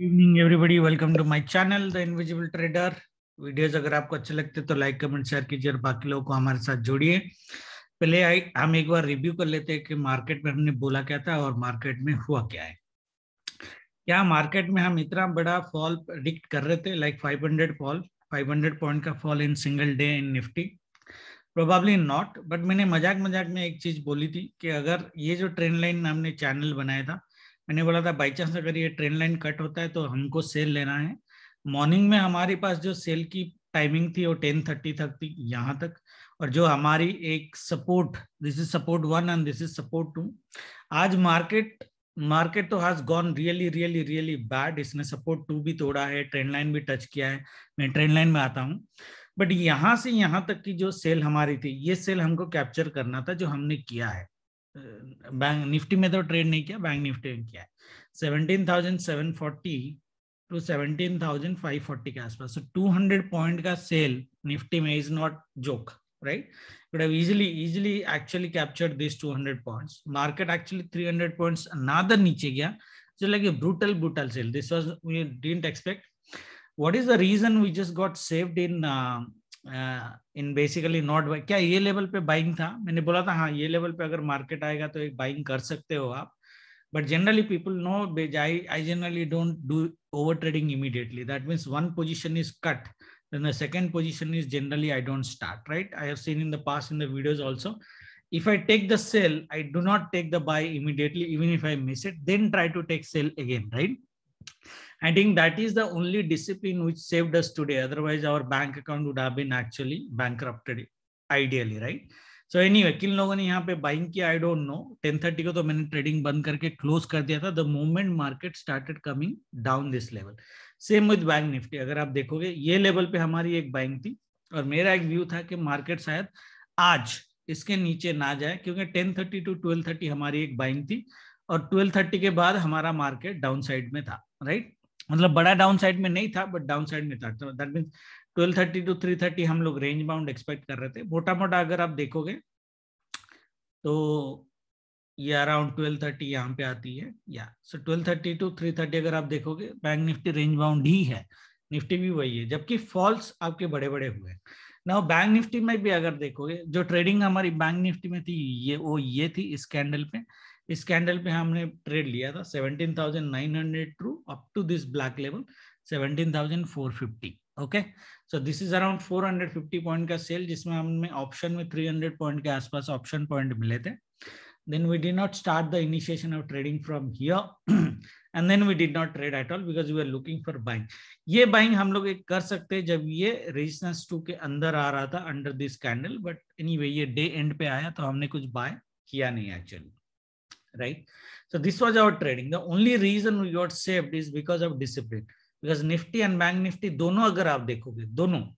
Evening everybody welcome to my channel the invisible trader videos अगर आपको अच्छे लगते तो लाइक कमेंट शेयर कीजिए और बाकी लोगों को हमारे साथ जोड़िए पहले आई हम एक बार रिव्यू कर लेते हैं कि मार्केट में हमने बोला क्या था और मार्केट में हुआ क्या है क्या मार्केट में हम इतना बड़ा फॉल प्रडिक्ट कर रहे थे like five fall five point का fall in single day in Nifty probably not but मैंने मजाक मजाक में एक चीज बोली थी कि अगर ये जो ट्रेन लाइन हमने चैनल बनाया था मैंने बोला था बाई चांस अगर ये ट्रेन लाइन कट होता है तो हमको सेल लेना है मॉर्निंग में हमारे पास जो सेल की टाइमिंग थी वो टेन थर्टी तक थी यहाँ तक और जो हमारी एक support this is support one and this is support two आज मार्केट मार्केट तो has gone really really really bad इसने सपोर्ट टू भी तोड़ा है ट्रेंड लाइन भी टच किया है मैं ट्रेंड लाइन में आता हूँ बट यहाँ से यहाँ तक की जो सेल हमारी थी ये सेल हमको कैप्चर करना था जो हमने किया है बैंक निफ्टी में तो ट्रेड नहीं किया बैंक निफ्टी में किया two seventeen thousand five forty के आसपास टू हंड्रेड पॉइंट का सेल निफ्टी में is not joke right easily easily actually capture this two hundred point market actually three hundred point नादर नीचे गया जो लगे brutal brutal sell this was didn't expect what is the reason we just got saved in in basically not buying क्या ये level पे buying था मैंने बोला था हाँ ये लेवल पे अगर मार्केट आएगा तो एक बाइंग कर सकते हो आप but generally people know I, I generally don't do over trading immediately that means one position is cut then the second position is generally i don't start right i have seen in the past in the videos also if i take the sell i do not take the buy immediately even if i miss it then try to take sell again right I think that is the only discipline which saved us today. Otherwise, our bank account would have been actually bankrupted, ideally, right? So anyway किन लोगों ने यहाँ पे buying किया I don't know ten thirty को तो मैंने trading बंद करके क्लोज कर दिया था the moment market started coming down this level same with bank Nifty अगर आप देखोगे ये लेवल पे हमारी एक बाइंग थी और मेरा एक व्यू था कि मार्केट शायद आज इसके नीचे ना जाए क्योंकि ten thirty to twelve thirty हमारी एक बाइंग थी और ट्वेल्व थर्टी के बाद हमारा मार्केट डाउन साइड में था राइट मतलब बड़ा डाउन साइड में नहीं था बट डाउन साइड में था तो दैट मीन 1230 टू 330 हम लोग रेंज बाउंड एक्सपेक्ट कर रहे थे मोटा मोटा अगर आप देखोगे तो ये अराउंड 1230 यहाँ पे आती है या सो 1230 टू 330 अगर आप देखोगे बैंक निफ्टी रेंज बाउंड ही है निफ्टी भी वही है जबकि फॉल्स आपके बड़े बड़े हुए ना बैंक निफ्टी में भी अगर देखोगे जो ट्रेडिंग हमारी बैंक निफ्टी में थी ये वो ये थी इस कैंडल पे इस कैंडल पे हमने ट्रेड लिया था seventeen thousand nine hundred through up to this black level 17,450 okay so this is around four hundred fifty point का सेल जिसमें हमने ऑप्शन में 300 पॉइंट के आसपास ऑप्शन पॉइंट मिले थे then we did not start the initiation of trading from here and then we did not trade at all because you are looking for buying ये buying हम लोग एक कर सकते हैं जब ये रेजिस्टेंस टू के अंदर आ रहा था under this candle but anyway ये डे एंड पे आया तो हमने कुछ बाय किया नहीं actually right? So this was our trading. The only reason we got saved is because of discipline. Because Nifty and Bank Nifty, dono agar aap dekhoge, dono,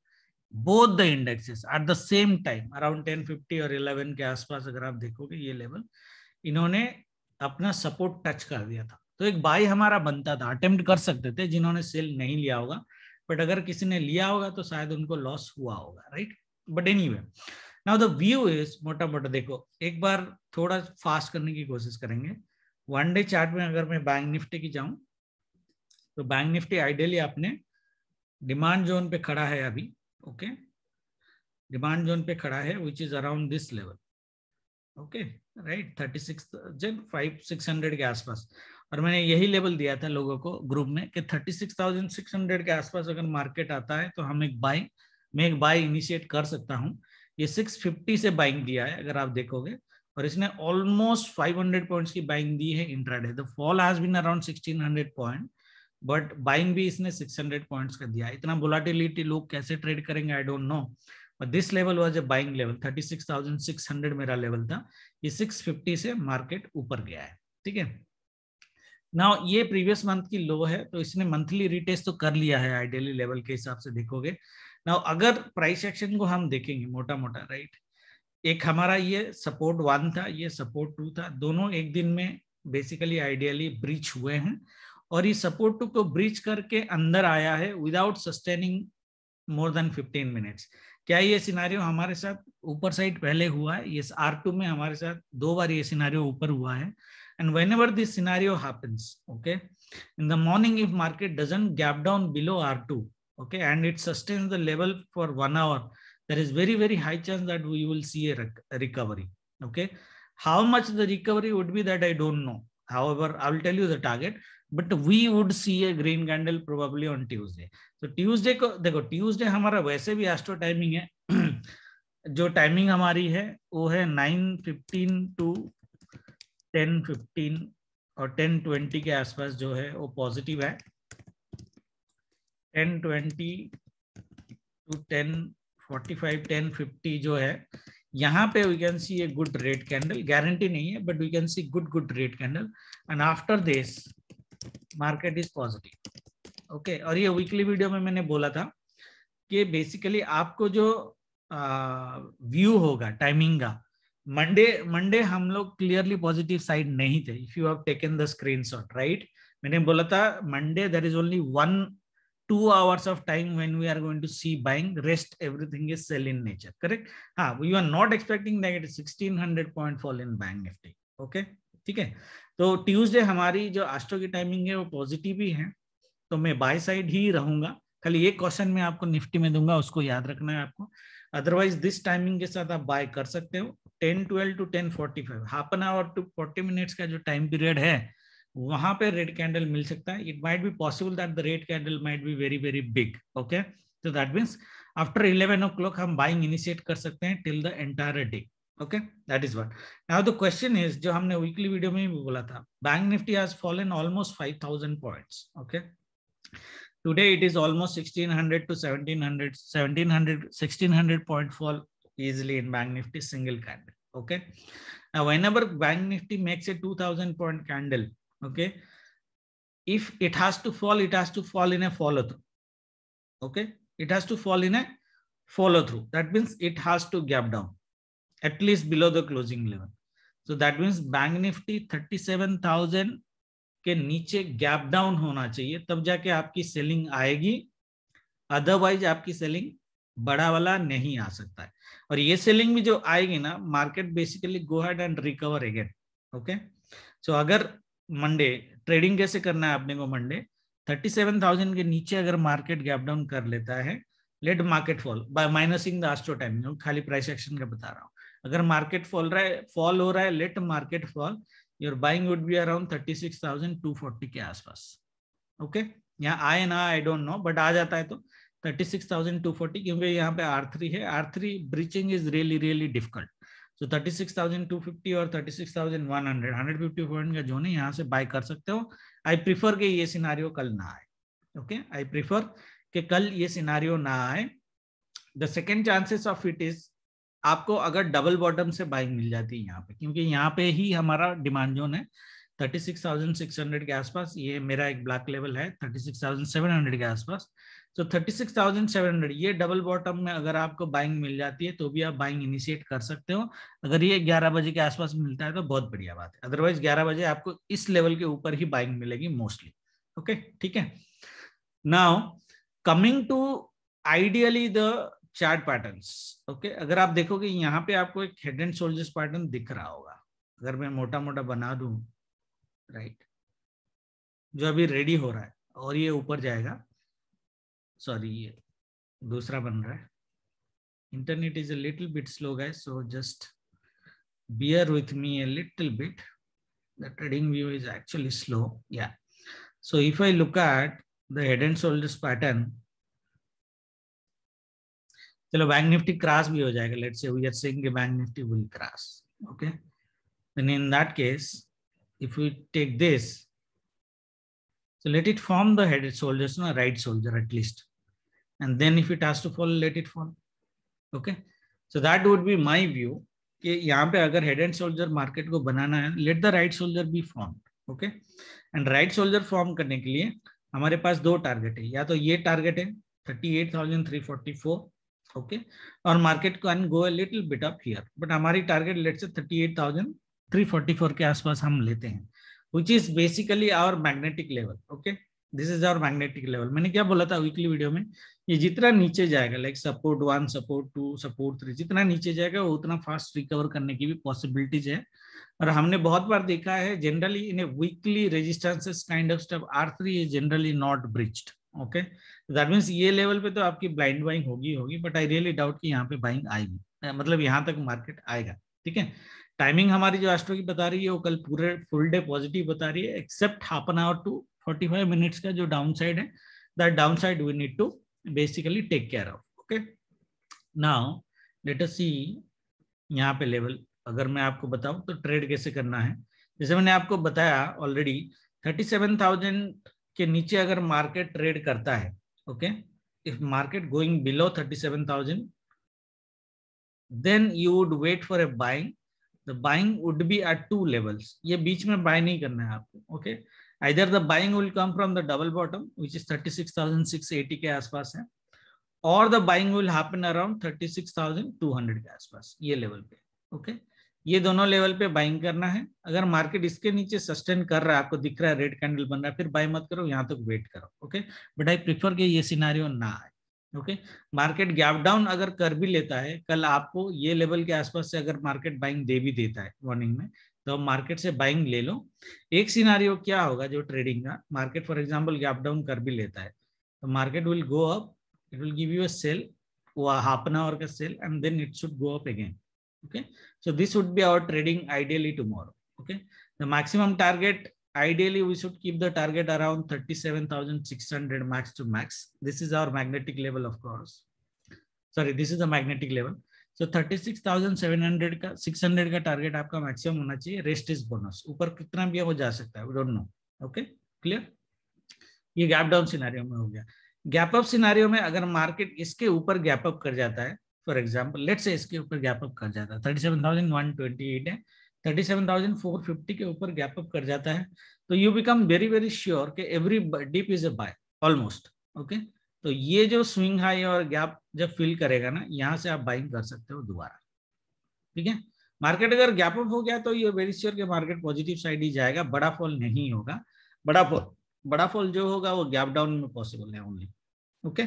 both the indexes at the same time around 1050 or 11 के आसपास अगर आप देखोगे ये level, इन्होंने अपना support touch कर दिया था तो एक बाय हमारा बनता था अटेम्प्ट कर सकते थे जिन्होंने सेल नहीं लिया होगा बट अगर किसी ने लिया होगा तो शायद उनको लॉस हुआ होगा right but any anyway, now the view is मोटा मोटा देखो एक बार थोड़ा फास्ट करने की कोशिश करेंगे वन डे चार्ट में अगर मैं बैंक निफ्टी की जाऊं तो बैंक निफ्टी आइडियली आपने डिमांड जोन पे खड़ा है अभी ओके डिमांड जोन पे खड़ा है which is around this level okay right thirty six जन फाइव सिक्स हंड्रेड के आसपास और मैंने यही लेवल दिया था लोगों को ग्रुप में कि thirty six thousand six hundred के आसपास अगर मार्केट आता है तो हम एक बाई मैं एक बाई इनिशिएट कर सकता हूँ ये 650 से बाइंग दिया है अगर आप देखोगे और इसने ऑलमोस्ट 500 पॉइंट्स की बाइंग दी है intraday the fall has been around 1600 point but buying भी इसने 600 पॉइंट्स का दिया इतना बुलाटिलिटी लोग कैसे ट्रेड करेंगे I don't know but this level was a buying level 36,600 मेरा लेवल था ये 650 से मार्केट ऊपर गया है ठीक है नाउ ये प्रीवियस मंथ की लो है तो इसने मंथली रिटेस्ट तो कर लिया है आइडियली लेवल के हिसाब से देखोगे नाउ अगर प्राइस एक्शन को हम देखेंगे मोटा मोटा राइट एक हमारा ये सपोर्ट वन था ये सपोर्ट टू था दोनों एक दिन में बेसिकली आइडियली ब्रीच हुए हैं और ये सपोर्ट टू को ब्रीच करके अंदर आया है without sustaining more than fifteen minutes क्या ये सिनारियो हमारे साथ ऊपर साइड पहले हुआ है ये आर टू में हमारे साथ दो बार ये सिनारियो ऊपर हुआ है and whenever this scenario happens okay in the morning if market doesn't gap down below R two okay and it sustains the level for one hour there is very very high chance that we will see a, rec a recovery okay how much the recovery would be that i don't know however i will tell you the target but we would see a green candle probably on tuesday so tuesday ko dekho tuesday hamara waise bhi astro timing hai jo timing hamari hai wo hai 9:15 to 10:15 or 10:20 ke aas pass jo hai wo positive hai ten twenty to ten forty five ten fifty जो है यहाँ पे we can see a good red candle guarantee नहीं है but we can see good good red candle and after this market is positive okay और ये weekly video में मैंने बोला था कि बेसिकली आपको जो व्यू होगा टाइमिंग का मंडे मंडे हम लोग क्लियरली पॉजिटिव साइड नहीं थे if you have taken the screenshot right मैंने बोला था Monday there is only one two hours of time when we are going to see buying rest everything is sell in nature correct ha we are not expecting negative 1600 point fall in bank nifty okay ठीक है तो Tuesday हमारी जो astro की timing है वो positive ही है तो मैं बाय साइड ही रहूंगा खाली एक क्वेश्चन मैं आपको निफ्टी में दूंगा उसको याद रखना है आपको अदरवाइज दिस टाइमिंग के साथ आप बाय कर सकते हो ten twelve to ten forty five half an hour to forty minutes का जो टाइम पीरियड है वहां पे रेड कैंडल मिल सकता है it might be possible that the red candle might be very very big okay तो that means after eleven o'clock हम बाइंग इनिशिएट कर सकते हैं till the entire day okay that is one now the question is जो हमने weekly video में भी बोला था bank Nifty has fallen almost five thousand point okay today it is almost sixteen hundred to seventeen hundred seventeen hundred sixteen hundred point fall easily in bank Nifty single candle okay whenever bank Nifty makes a two thousand point candle okay if it has to fall it has to fall in a follow through okay it has to fall in a follow through that means it has to gap down at least below the closing level so that means bank nifty 37,000 के नीचे gap down होना चाहिए तब जाके aapki selling aayegi otherwise aapki selling बड़ा वाला नहीं आ सकता है और ये सेलिंग भी जो आएगी ना market basically go head and recover again okay so अगर मंडे ट्रेडिंग कैसे करना है आपने को मंडे थर्टी सेवन थाउजेंड के नीचे अगर मार्केट गैप डाउन कर लेता है let market fall by minusing the astro timing खाली प्राइस एक्शन का बता रहा हूँ अगर मार्केट फॉल रहा है फॉल हो रहा है let market fall your buying would be around thirty six thousand two forty के आसपास ओके यहाँ आए ना आई डोंट नो बट आ जाता है तो thirty six thousand two forty क्योंकि यहाँ पे आर थ्री है R three breaching is really really difficult so thirty six thousand two fifty और thirty six thousand one hundred hundred fifty point का जोन है यहाँ से बाय कर सकते हो आई प्रीफर के ये सिनारियो कल ना आए ओके आई प्रीफर के कल ये सिनारियो ना आए the second chances of it is आपको अगर डबल बॉटम से बाइक मिल जाती है यहाँ पे क्योंकि यहाँ पे ही हमारा डिमांड जोन है 36,600 के आसपास ये मेरा एक ब्लैक लेवल है 36,700 के आसपास सो तो thirty six thousand seven hundred ये डबल बॉटम में अगर आपको बाइंग मिल जाती है तो भी आप बाइंग इनिशिएट कर सकते हो अगर ये ग्यारह बजे के आसपास मिलता है तो बहुत बढ़िया बात है अदरवाइज ग्यारह बजे आपको इस लेवल के ऊपर ही बाइंग मिलेगी मोस्टली ओके ठीक है now coming to ideally the chart pattern okay अगर आप देखोगे यहाँ पे आपको एक हेड एंड शोल्डर्स पैटर्न दिख रहा होगा अगर मैं मोटा मोटा बना दू राइट right, जो अभी रेडी हो रहा है और ये ऊपर जाएगा सॉरी ये दूसरा बन रहा है internet is a little bit slow गए so just bear with me a little bit the trading view is actually slow या so if I look at the head and shoulders pattern चलो bank Nifty cross भी हो जाएगा let say we are seeing bank Nifty will cross okay in that case if you take this So let it form the headed soldiers, no, right soldier at least. And then if it has to fall, let it fall. Okay. So that would be my view. कि यहाँ पे अगर head and soldier market को बनाना है let the right shoulder be form okay and right shoulder form करने के लिए हमारे पास दो टारगेट है या तो ये टारगेट है thirty eight thousand three forty four okay और मार्केट को and go a little bit up here but हमारी target let say thirty eight thousand three forty four के आसपास हम लेते हैं which is basically our magnetic level okay this is our magnetic level मैंने क्या बोला था वीकली वीडियो में ये जितना नीचे जाएगा like support one support two support three जितना नीचे जाएगा वो उतना fast recover करने की भी पॉसिबिलिटीज है और हमने बहुत बार देखा है generally in a weekly resistances kind of step R three is generally not bridged okay that means ये लेवल पे तो आपकी ब्लाइंड बाइंग होगी होगी बट आई रियली डाउट कि यहाँ पे बाइंग आएगी मतलब यहाँ तक मार्केट आएगा ठीक है टाइमिंग हमारी जो एस्ट्रो की बता रही है वो कल पूरे फुल डे पॉजिटिव बता रही है except half an hour to forty five minutes का जो डाउन साइड है that down side we need to basically take care of okay now let us see यहाँ पे लेवल अगर मैं आपको बताऊं तो ट्रेड कैसे करना है जैसे मैंने आपको बताया ऑलरेडी थर्टी सेवन थाउजेंड के नीचे अगर मार्केट ट्रेड करता है okay if market going below thirty seven thousand then you would wait for a buying the buying would be at two levels ये बीच में बाय नहीं करना है आपको okay either the buying will come from the double bottom which is thirty six thousand six eighty के आसपास है और the buying will happen around thirty six thousand two hundred के आसपास ये लेवल पे ओके okay? ये दोनों लेवल पे बाइंग करना है अगर मार्केट इसके नीचे सस्टेन कर रहा है आपको दिख रहा है रेड कैंडल बन रहा है फिर बाय मत करो यहाँ तक तो वेट करो ओके बट आई प्रिफर कि ये सिनारियो ना आए ओके मार्केट गैप डाउन अगर कर भी लेता है कल आपको ये लेवल के आसपास से अगर मार्केट बाइंग दे भी देता है मॉर्निंग में तो मार्केट से बाइंग ले लो एक सिनारियो क्या होगा जो ट्रेडिंग का market for example gap down कर भी लेता है तो market will go up it will give you a sell half an hour का sell and then it should go up again okay so this would be our trading ideally tomorrow okay the ideally we should keep the target around 37,600 max to max. This is our magnetic level, of course. Sorry, this is the magnetic level. So 36,700 ka 600 ka target aapka maximum hona chahiye Rest is bonus. upar kitna bhi ho ja sakta hai We don't know. Okay, clear? ye gap down scenario mein ho gaya gap up scenario mein agar market iske upar gap up kar jata hai for example let's say iske upar gap up kar jata है thirty seven 37,450 के ऊपर gap up कर जाता है तो you become very very sure कि every dip is a buy almost okay तो ये जो स्विंग हाई और गैप जब फिल करेगा ना यहाँ से आप बाइंग कर सकते हो दोबारा ठीक है मार्केट अगर गैप अप हो गया तो ये वेरी श्योर के मार्केट पॉजिटिव साइड ही जाएगा बड़ा फॉल नहीं होगा बड़ा फॉल बड़ा फॉल जो होगा वो गैप डाउन में पॉसिबल है only okay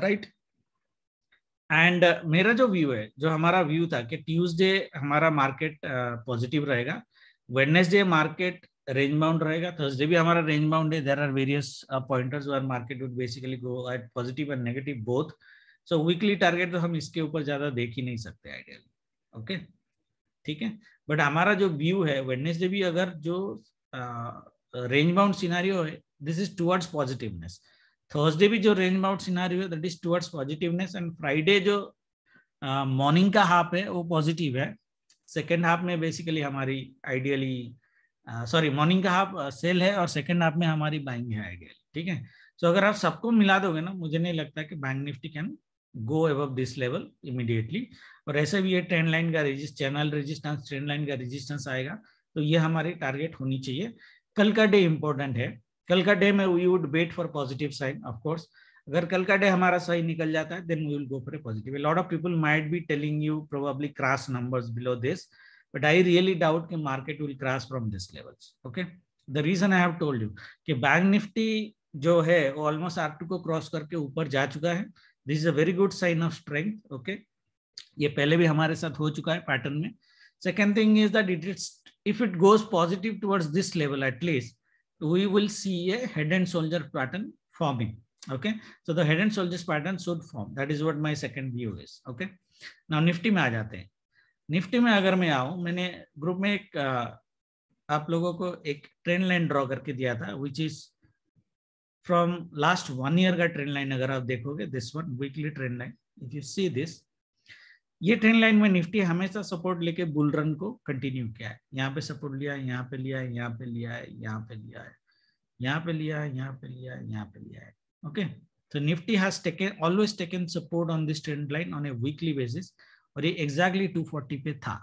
right and uh, मेरा जो व्यू है जो हमारा व्यू था कि ट्यूसडे हमारा मार्केट पॉजिटिव uh, रहेगा वेडनेसडे मार्केट रेंज बाउंड रहेगा थर्सडे भी हमारा रेंज बाउंड है there are various pointers where market would basically go at positive and negative both so weekly target तो हम इसके ऊपर ज्यादा देख ही नहीं सकते आइडियली ओके ठीक है बट हमारा जो व्यू है वेडनेसडे भी अगर जो रेंज बाउंड सीनारियो है this is towards positiveness Thursday भी जो रेंज माउट है that is towards positiveness and Friday जो मॉर्निंग uh, का हाफ है वो पॉजिटिव है सेकेंड हाफ में बेसिकली हमारी आइडियली सॉरी मॉर्निंग का हाफ सेल है और सेकेंड हाफ में हमारी बाइंग है आइडियली ठीक है सो अगर आप सबको मिला दोगे ना मुझे नहीं लगता कि बैंक निफ्टी कैन गो एब दिस लेवल इमिडिएटली और ऐसे भी ये ट्रेंड लाइन का resist channel resistance trend line का रेजिस्टेंस आएगा तो ये हमारी टारगेट होनी चाहिए कल का डे इम्पोर्टेंट है कल का डे में we would wait for positive sign of course अगर कल का डे हमारा सही निकल जाता है then we will go for a positive lot of people might be telling you probably cross numbers below this but I really doubt कि market will cross from this levels okay the reason I have told you कि bank Nifty जो है वो almost R two को cross करके ऊपर जा चुका है this is a very good sign of strength okay ये पहले भी हमारे साथ हो चुका है पैटर्न में second thing is that it it's if it goes positive towards this level at least we will see a head and shoulder pattern forming. Okay. So the head and shoulders pattern should form. That is what my second view is. Okay. Now nifty mein aa jate hain nifty mein agar main aao maine group mein ek uh, aap logo ko ek trend line draw karke diya tha which is from last one year ka trend line agar aap dekhoge this one weekly trend line if you see this ये trend line में निफ्टी हमेशा support लेके bull run को continue किया है यहाँ पे support लिया है यहाँ पे लिया है यहाँ पे लिया है यहाँ पे लिया है यहाँ पे लिया है यहाँ पे लिया है यहाँ पे लिया है ओके तो Nifty has taken always taken support on this trend line on a weekly basis और ये एग्जैक्टली टू 240 पे था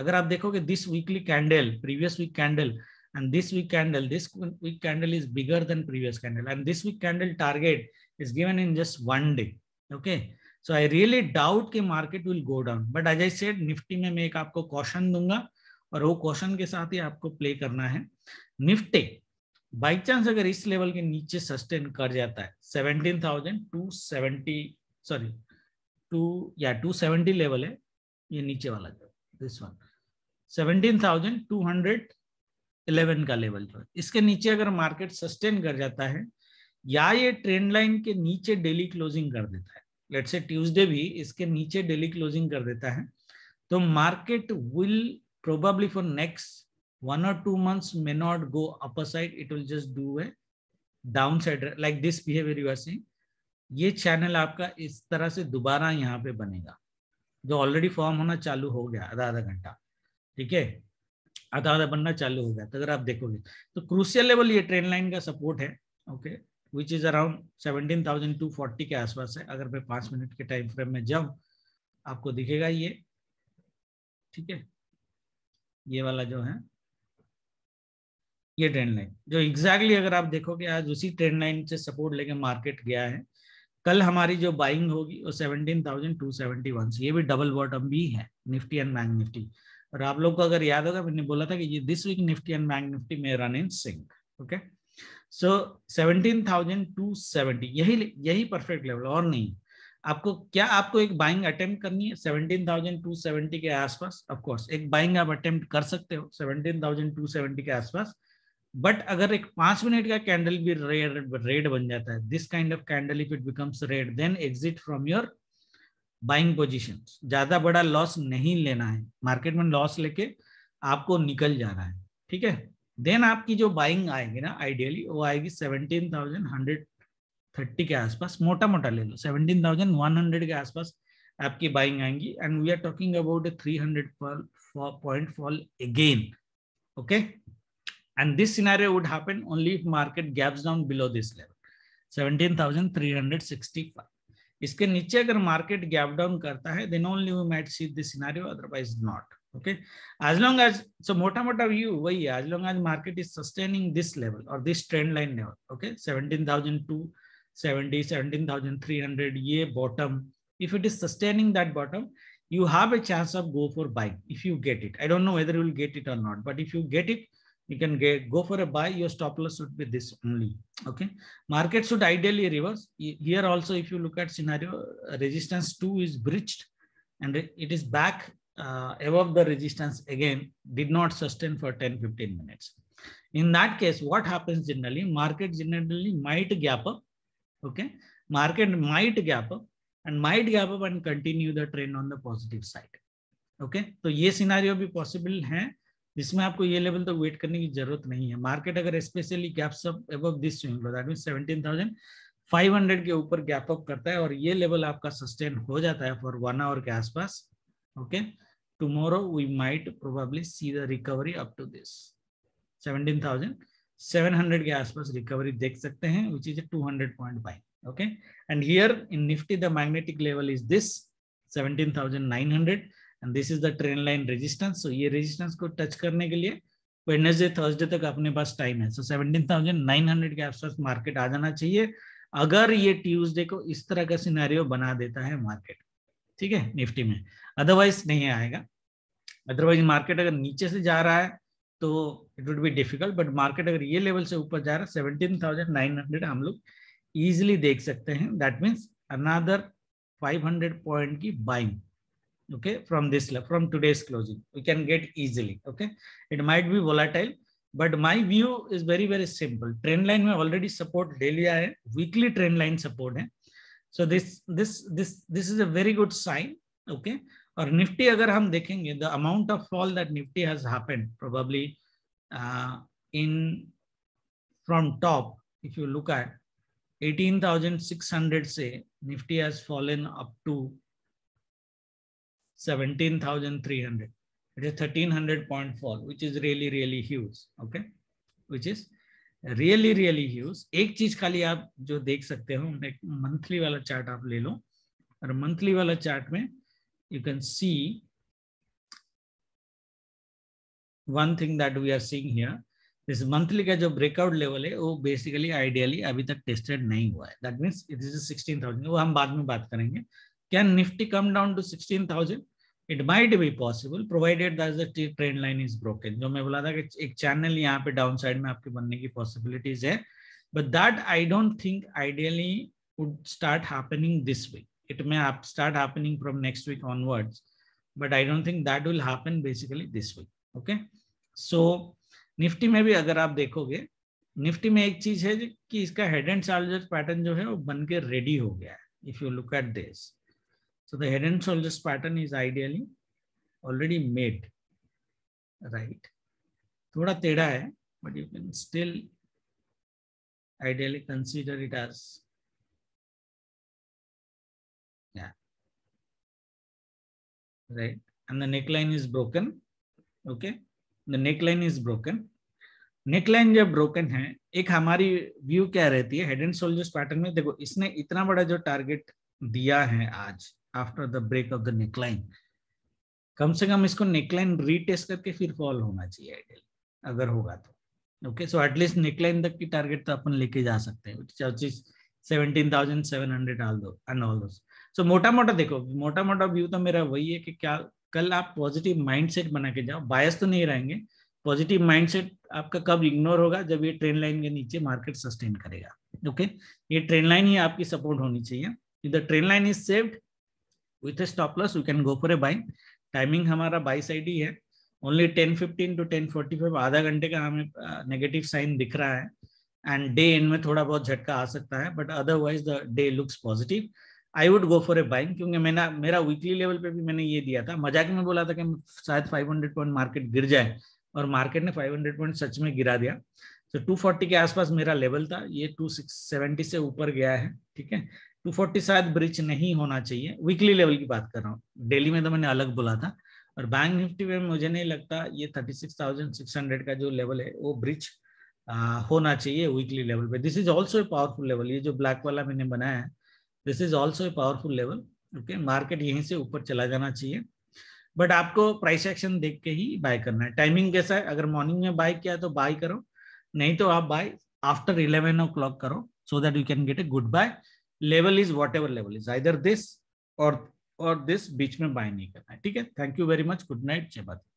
अगर आप देखोगे this weekly candle previous week candle and this week candle this week candle is bigger than previous candle and this week candle target is given in just one day okay okay? So I really doubt कि market will go down but as I said Nifty में मैं एक आपको question दूंगा और वो question के साथ ही आपको प्ले करना है निफ्टी बाई चांस अगर इस लेवल के नीचे सस्टेन कर जाता है seventeen thousand two seventy sorry two या टू सेवेंटी लेवल है ये नीचे वाला जो this one seventeen thousand two hundred eleven का लेवल जो है इसके नीचे अगर मार्केट सस्टेन कर जाता है या ये ट्रेंड लाइन के नीचे डेली क्लोजिंग कर देता है लेट से ट्यूसडे भी इसके नीचे डेली क्लोजिंग कर देता है तो market will probably for next one और two two may not go upper side it will just do a down side like this behaviour you are see ये चैनल आपका इस तरह से दोबारा यहाँ पे बनेगा जो ऑलरेडी फॉर्म होना चालू हो गया आधा आधा घंटा ठीक है आधा आधा बनना चालू हो गया तो अगर आप देखोगे तो क्रूसियल लेवल ये ट्रेन लाइन का सपोर्ट है okay which is around seventeen thousand two forty के आसपास है अगर मैं पांच मिनट के टाइम फ्रेम में जाऊं आपको दिखेगा ये ठीक है ये वाला जो है ये ट्रेंड लाइन जो एग्जैक्टली exactly अगर आप देखोगे आज उसी ट्रेंड लाइन से सपोर्ट लेके मार्केट गया है कल हमारी जो बाइंग होगी वो seventeen thousand two seventy one ये भी डबल बॉटम भी है निफ्टी एंड बैंक निफ्टी और आप लोग को अगर याद होगा मैंने बोला था कि ये this week Nifty and bank Nifty में run in sync okay okay? So seventeen thousand two seventy यही यही परफेक्ट लेवल और नहीं आपको क्या आपको एक बाइंग अटेम्प्ट करनी है सेवनटीन थाउजेंड टू सेवेंटी के आसपास ऑफकोर्स एक बाइंग आप अटेम्प्ट कर सकते हो सेवनटीन थाउजेंड टू सेवेंटी के आसपास बट अगर एक पांच मिनट का कैंडल भी रेड रेड बन जाता है this kind of candle if it becomes red then exit from your buying position ज्यादा बड़ा लॉस नहीं लेना है मार्केट में लॉस लेके आपको निकल जाना है ठीक है देन आपकी जो बाइंग आएगी ना आइडियली वो आएगी सेवनटीन थाउजेंड हंड्रेड थर्टी के आसपास मोटा मोटा ले लो सेवनटीन थाउजेंड वन हंड्रेड के आसपास आपकी बाइंग आएंगी and we are talking about three hundred point fall again okay and this scenario would happen only if market gaps down below this level इसके नीचे अगर मार्केट गैप डाउन करता है then only we might see this scenario otherwise not okay as long as so mota mota view wahi as long as market is sustaining this level or this trend line level okay 17270 17300 ye bottom if it is sustaining that bottom you have a chance of go for buy if you get it i don't know whether you will get it or not but if you get it you can get go for a buy your stop loss should be this only okay market should ideally reverse here also if you look at scenario resistance 2 is breached and it is back uh, above the resistance again did not sustain for 10 15 minutes in that case what happens generally market generally might gap up okay market might gap up and might gap up and continue the trend on the positive side okay? so ye scenario bhi possible hai जिसमें आपको ये level तो wait करने की जरूरत नहीं है market अगर specially gaps up above this swing low that mean 17,500 के ऊपर गैप अप करता है और ये लेवल आपका सस्टेन हो जाता है फॉर वन आवर के आसपास okay okay? tomorrow we might probably see the recovery up to this 17,700 ke aas pass recovery dekh sakte hain which is a 200 point buy okay and here in nifty the magnetic level is this 17,900 and this is the trend line resistance so ye resistance ko touch karne ke liye wednesday thursday tak apne paas time hai so 17900 ke aas pass market aa jana chahiye agar ye tuesday ko is tarah ka scenario bana deta hai market ठीक है Nifty में otherwise नहीं आएगा otherwise market अगर नीचे से जा रहा है तो it would be difficult but market अगर ये लेवल से ऊपर जा रहा है सेवनटीन थाउजेंड नाइन हंड्रेड हम लोग ईजिली देख सकते हैं that means another five hundred point की buying okay from this from today's closing we can get easily okay it might be volatile but my view is very very simple trend line में already support ले लिया है weekly trend line support है so this this this this is a very good sign okay or nifty agar hum dekhenge the amount of fall that nifty has happened probably uh, in from top if you look at 18600 say nifty has fallen up to 17300 it is 1300 point fall which is really really huge okay which is really really huge एक चीज खाली आप जो देख सकते हो monthly वाला chart आप ले लो और मंथली वाला चार्ट में you can see one thing that we are seeing here monthly का जो ब्रेकआउट लेवल है वो बेसिकली आइडियली अभी तक टेस्टेड नहीं हुआ है that means it is sixteen thousand वो हम बाद में बात करेंगे can Nifty come down to sixteen thousand it might be possible provided trend train line is broken जो मैं बोला था कि एक चैनल यहाँ पे डाउन साइड में आपके बनने की पॉसिबिलिटीज है but that I don't think ideally would start happening this week it may start happening from next week onwards but I don't think that will happen basically this week okay so Nifty में भी अगर आप देखोगे Nifty में एक चीज है कि इसका हेड एंड चार्जर पैटर्न जो है वो बन के रेडी हो गया है if you look at this So the head and shoulders pattern is ideally already made, right? thoda teda hai but you can still ideally consider it as yeah right and the neckline is broken okay the neckline is broken neckline जब broken है एक हमारी view क्या रहती है head and soldiers pattern में देखो इसने इतना बड़ा जो टारगेट दिया है आज after the break of the neckline कम से कम इसको नेकलाइन रीटेस्ट करके फिर फॉल होना चाहिए आइडियल अगर होगा तो ओके सो एटलीस्ट नेकलाइन तक की टारगेट तो अपन लेके जा सकते हैं seventeen thousand seven hundred all दो एंड ऑल दोस्त सो मोटा मोटा देखो मोटा मोटा व्यू तो मेरा वही है कि क्या कल आप पॉजिटिव माइंडसेट बना के जाओ बायस तो नहीं रहेंगे पॉजिटिव माइंडसेट आपका कब इग्नोर होगा जब ये ट्रेन लाइन के नीचे मार्केट सस्टेन करेगा ओके okay? ये ट्रेन लाइन ही आपकी सपोर्ट होनी चाहिए if the trend line is saved with a stop loss we can go for a buying timing हमारा बाई साइड ही है only ten fifteen two ten forty five आधा घंटे का हमें नेगेटिव साइन दिख रहा है एंड डे एंड में थोड़ा बहुत झटका आ सकता है but otherwise the day looks positive I would go for a buying क्योंकि मैंने मेरा वीकली लेवल पे भी मैंने ये दिया था मजाक में बोला था कि शायद 500 पॉइंट मार्केट गिर जाए और मार्केट ने 500 पॉइंट सच में गिरा दिया तो so 240 के आसपास मेरा लेवल था ये 270 से ऊपर गया है ठीक है 240 शायद ब्रिज नहीं होना चाहिए वीकली लेवल की बात कर रहा हूँ डेली में तो मैंने अलग बोला था और बैंक निफ्टी में मुझे नहीं लगता ये 36,600 का जो लेवल है वो ब्रिज होना चाहिए वीकली लेवल पे this is also a powerful level ये जो ब्लैक वाला मैंने बनाया है this is also a powerful level okay market यहीं से ऊपर चला जाना चाहिए बट आपको प्राइस एक्शन देख के ही बाय करना है टाइमिंग कैसा है अगर मॉर्निंग में बाय किया तो बाय करो नहीं तो आप buy after eleven o'clock करो so that you can get a good buy level is whatever level is either this or or this बीच में बाय नहीं करना है ठीक है thank you very much good night जय बात